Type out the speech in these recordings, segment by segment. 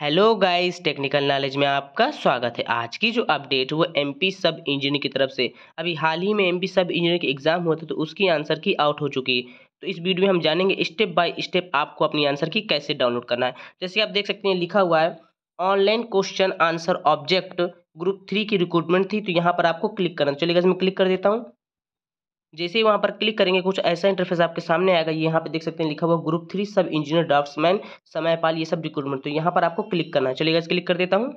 hello guys technical knowledge में आपका स्वागत है आज की जो अपडेट वो एमपी सब इंजीनियर की तरफ से अभी हाल ही में एमपी सब इंजीनियर की एग्ज़ाम हुआ था तो उसकी आंसर की आउट हो चुकी है तो इस वीडियो में हम जानेंगे स्टेप बाय स्टेप आपको अपनी आंसर की कैसे डाउनलोड करना है जैसे आप देख सकते हैं लिखा हुआ है online question answer object group three की रिक्रूटमेंट थी तो यहाँ पर आपको क्लिक करना चलेगा इसमें क्लिक कर देता हूँ जैसे ही वहाँ पर क्लिक करेंगे कुछ ऐसा इंटरफेस आपके सामने आएगा यहाँ पे देख सकते हैं लिखा हुआ ग्रुप थ्री सब इंजीनियर मैन समयपाल ये सब रिक्रूटमेंट तो यहाँ पर आपको क्लिक करना है चलिए क्लिक कर देता हूँ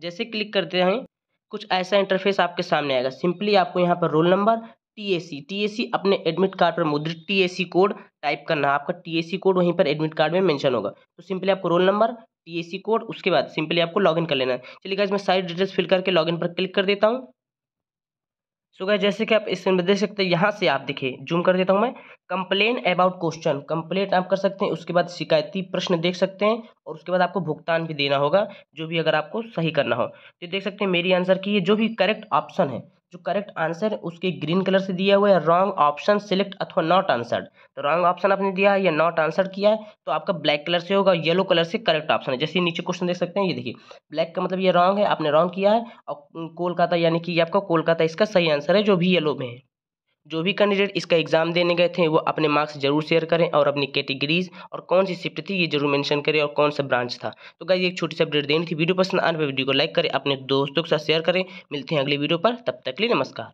जैसे क्लिक करते हैं कुछ ऐसा इंटरफेस आपके सामने आएगा सिंपली आपको यहाँ पर रोल नंबर टी ए अपने एडमिट कार्ड पर मुद्रित टी कोड टाइप करना है आपका टी कोड वहीं पर एडमिट कार्ड में मेंशन होगा तो सिंपली आपको रोल नंबर टी कोड उसके बाद सिंपली आपको लॉगिन कर लेना है चलिए मैं सारी डिटेल्स फिल करके लॉगिन पर क्लिक कर देता हूँ सो तो गए जैसे कि आप इस में देख सकते हैं यहाँ से आप देखिए जूम कर देता हूँ मैं कंप्लेन अबाउट क्वेश्चन कंप्लेन आप कर सकते हैं उसके बाद शिकायती प्रश्न देख सकते हैं और उसके बाद आपको भुगतान भी देना होगा जो भी अगर आपको सही करना हो तो देख सकते हैं मेरी आंसर की ये जो भी करेक्ट ऑप्शन है जो करेक्ट आंसर है उसके ग्रीन कलर से दिया हुआ है रॉन्ग ऑप्शन सिलेक्ट अथवा नॉट आंसर्ड तो रॉन्ग ऑप्शन आपने दिया है या नॉट आंसर किया है तो आपका ब्लैक कलर से होगा येलो कलर से करेक्ट ऑप्शन है जैसे नीचे क्वेश्चन देख सकते हैं ये देखिए ब्लैक का मतलब ये रॉन्ग है आपने रॉन्ग किया है और कोलकाता यानी कि आपका कोलकाता इसका सही आंसर है जो भी येलो में है जो भी कैंडिडेट इसका एग्ज़ाम देने गए थे वो अपने मार्क्स जरूर शेयर करें और अपनी कैटेगरीज और कौन सी शिफ्ट थी ये जरूर मेंशन करें और कौन सा ब्रांच था तो गाइज एक छोटी सी अपडेट देनी थी वीडियो पसंद आने पर वीडियो को लाइक करें अपने दोस्तों के साथ शेयर करें मिलते हैं अगली वीडियो पर तब तक के लिए नमस्कार